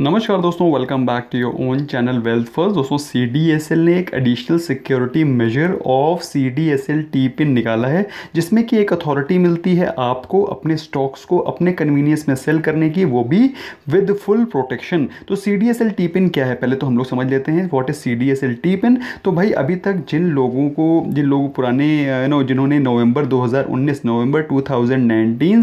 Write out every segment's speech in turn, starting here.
नमस्कार दोस्तों welcome back to your own channel wealth first दोस्तों सी डी एस एल ने एक additional security measure of C D S L T PIN निकाला है जिसमें कि एक अथॉरिटी मिलती है आपको अपने स्टॉक्स को अपने कन्वीनियंस में सेल करने की वो भी विद फुल प्रोटेक्शन तो C D S L T PIN क्या है पहले तो हम लोग समझ लेते हैं what is C D S L T PIN तो भाई अभी तक जिन लोगों को जिन लोग पुराने नो जिन्होंने नवम्बर दो नवंबर टू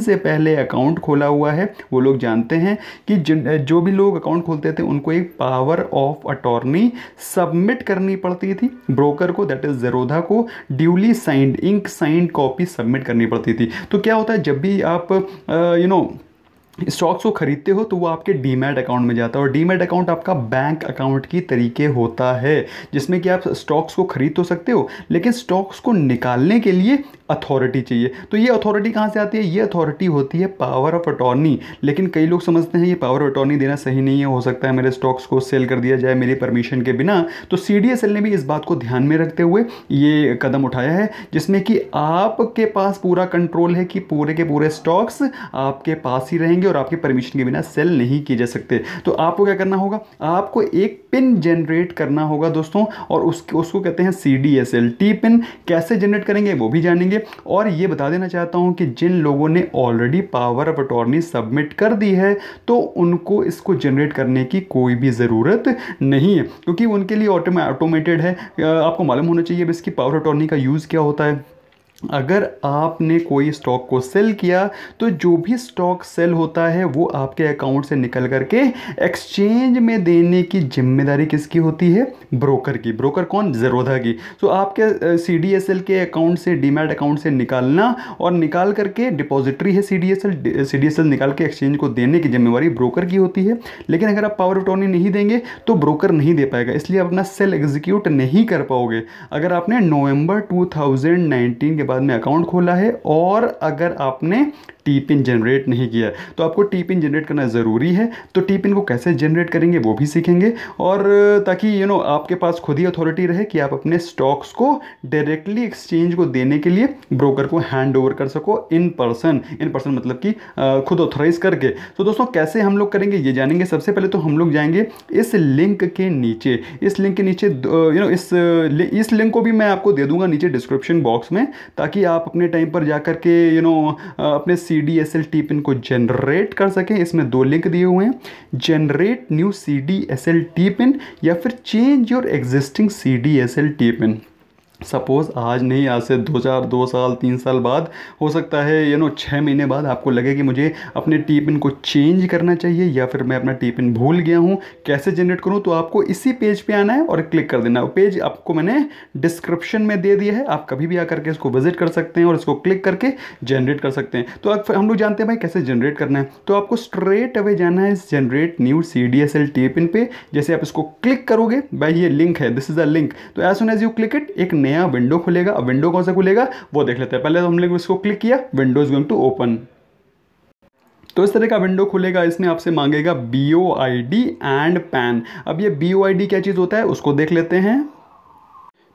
से पहले अकाउंट खोला हुआ है वो लोग जानते हैं कि जिन जो भी लोग अकाउंट खोलते थे उनको एक पावर ऑफ अटॉर्नी सबमिट करनी पड़ती थी ब्रोकर को दैट इज जरोधा को duly signed ink signed copy submit करनी पड़ती थी तो क्या होता है जब भी आप you know you know, stocks को खरीदते हो तो वो आपके डीमेट अकाउंट में जाता है और डीमेट अकाउंट आपका बैंक अकाउंट की तरीके होता है जिसमें कि आप स्टॉक्स को खरीद तो सकते हो लेकिन स्टॉक्स को निकालने के लिए अथॉरिटी चाहिए तो ये अथॉरिटी कहाँ से आती है ये अथॉरिटी होती है पावर ऑफ अटॉर्नी लेकिन कई लोग समझते हैं ये पावर ऑफ अटॉर्नी देना सही नहीं है हो सकता है मेरे स्टॉक्स को सेल कर दिया जाए मेरी परमिशन के बिना तो सी ने भी इस बात को ध्यान में रखते हुए ये कदम उठाया है जिसमें कि आपके पास पूरा कंट्रोल है कि पूरे के पूरे स्टॉक्स आपके पास ही रहेंगे और आपकी परमिशन के बिना सेल नहीं किए जा सकते तो आपको क्या करना होगा आपको एक पिन जनरेट करना होगा दोस्तों और उसको कहते हैं C D S L T PIN कैसे जनरेट करेंगे वो भी जानेंगे और ये बता देना चाहता हूँ कि जिन लोगों ने already power of attorney submit कर दी है तो उनको इसको जनरेट करने की कोई भी ज़रूरत नहीं है क्योंकि उनके लिए ऑटोमेटेड है आपको मालूम होना चाहिए अब इसकी पावर अटॉर्नी का यूज़ क्या होता है अगर आपने कोई स्टॉक को सेल किया तो जो भी स्टॉक सेल होता है वो आपके अकाउंट से निकल करके एक्सचेंज में देने की जिम्मेदारी किसकी होती है ब्रोकर की ब्रोकर कौन जरोधा की तो आपके सी डी एस एल के अकाउंट से डीमैट अकाउंट से निकालना और निकाल करके डिपॉजिटरी है C D S L C D S L निकाल के एक्सचेंज को देने की जिम्मेवारी ब्रोकर की होती है लेकिन अगर आप पावर ऑफ अटॉर्नी नहीं देंगे तो ब्रोकर नहीं दे पाएगा इसलिए आप अपना सेल एग्जीक्यूट नहीं कर पाओगे अगर आपने नवंबर नाइनटीन के बाद में अकाउंट खोला है और अगर आपने टी पिन जनरेट नहीं किया तो आपको टी पिन जनरेट करना ज़रूरी है तो टी पिन को कैसे जनरेट करेंगे वो भी सीखेंगे और ताकि यू you नो know, आपके पास खुद ही अथॉरिटी रहे कि आप अपने स्टॉक्स को डायरेक्टली एक्सचेंज को देने के लिए ब्रोकर को हैंड ओवर कर सको इन पर्सन इन पर्सन मतलब कि खुद ऑथोराइज करके तो दोस्तों कैसे हम लोग करेंगे ये जानेंगे सबसे पहले तो हम लोग जाएंगे इस लिंक के नीचे इस लिंक के नीचे यू नो इस इस लिंक को भी मैं आपको दे दूंगा नीचे डिस्क्रिप्शन बॉक्स में ताकि आप अपने टाइम पर जा के यू नो अपने C C D S L T PIN को जनरेट कर सकें इसमें दो लिंक दिए हुए हैं generate new C D S L T PIN या फिर change your existing C D S L T PIN suppose आज नहीं आज से दो चार दो साल तीन साल बाद हो सकता है यू नो छः महीने बाद आपको लगे कि मुझे अपने टी पिन को चेंज करना चाहिए या फिर मैं अपना टी पिन भूल गया हूँ कैसे जनरेट करूँ तो आपको इसी पेज पे आना है और क्लिक कर देना है पेज आपको मैंने डिस्क्रिप्शन में दे दिया है आप कभी भी आकर के इसको विजिट कर सकते हैं और इसको क्लिक करके जनरेट कर सकते हैं तो हम लोग जानते हैं भाई कैसे जनरेट करना है तो आपको स्ट्रेट अवे जाना है इस generate new C D S L T PIN पर जैसे आप इसको क्लिक करोगे भाई ये लिंक है दिस इज़ अ लिंक तो as soon as you click it एक नया विंडो खुलेगा अब विंडो कौन सा खुलेगा वो देख लेते हैं पहले तो हम लोग इसको क्लिक किया window is going to open तो इस तरह का विंडो खुलेगा इसमें आपसे मांगेगा B O I D and PAN अब ये बी ओ आई डी क्या चीज़ होता है उसको देख लेते हैं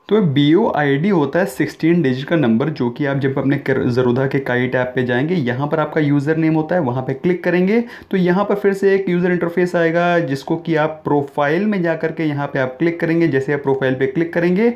तो बी ओ आई डी होता है सिक्सटीन डिजिट का नंबर जो कि आप जब अपने जरूदा के काई टैब पे जाएंगे यहाँ पर आपका यूज़र नेम होता है वहाँ पे क्लिक करेंगे तो यहाँ पर फिर से एक यूज़र इंटरफेस आएगा जिसको कि आप प्रोफाइल में जा करके यहाँ पे आप क्लिक करेंगे जैसे आप प्रोफाइल पे क्लिक करेंगे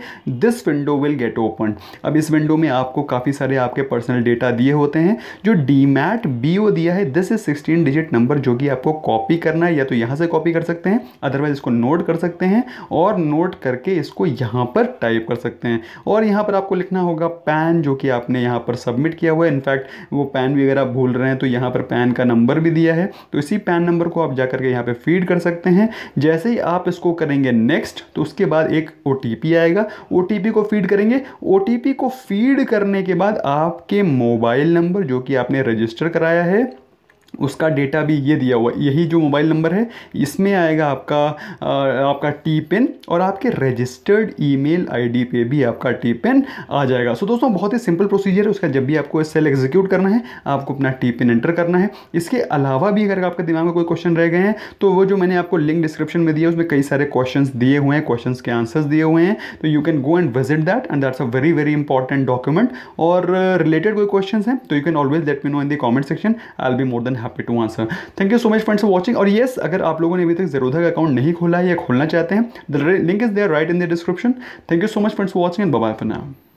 this window will get open अब इस विंडो में आपको काफ़ी सारे आपके पर्सनल डेटा दिए होते हैं जो डी मैट बी ओ दिया है this is sixteen digit number जो कि आपको कॉपी करना है या तो यहाँ से कॉपी कर सकते हैं अदरवाइज इसको नोट कर सकते हैं और नोट करके इसको यहाँ पर टाइप सेव कर सकते हैं और यहाँ पर आपको लिखना होगा पैन जो कि आपने यहाँ पर सबमिट किया हुआ है इनफैक्ट वो पैन भी अगर आप भूल रहे हैं तो यहाँ पर पैन का नंबर भी दिया है तो इसी पैन नंबर को आप जा करके यहाँ पर फीड कर सकते हैं जैसे ही आप इसको करेंगे नेक्स्ट तो उसके बाद एक ओ आएगा ओ को फीड करेंगे ओ को फीड करने के बाद आपके मोबाइल नंबर जो कि आपने रजिस्टर कराया है उसका डेटा भी ये दिया हुआ यही जो मोबाइल नंबर है इसमें आएगा आपका आपका टी पिन और आपके रजिस्टर्ड ईमेल आईडी पे भी आपका टी पिन आ जाएगा सो दोस्तों बहुत ही सिंपल प्रोसीजर है उसका जब भी आपको सेल एग्जीक्यूट करना है आपको अपना टी पिन एंटर करना है इसके अलावा भी अगर आपके दिमाग में कोई क्वेश्चन रह गए हैं तो वो जो मैंने आपको लिंक डिस्क्रिप्शन में दिया उसमें कई सारे क्वेश्चन दिए हुए हैं क्वेश्चन के आंसर्स दिए हुए हैं तो you can go and visit that and that's a very very important document और रिलेटेड कोई क्वेश्चन है तो you can always let me know in the comment section I'll be more than happy to answer thank you so much friends for watching और yes अगर आप लोगों ने अभी तक जरोधा का अकाउंट नहीं खोला है या खोलना चाहते हैं link is there right in the description thank you so much friends for watching and bye for now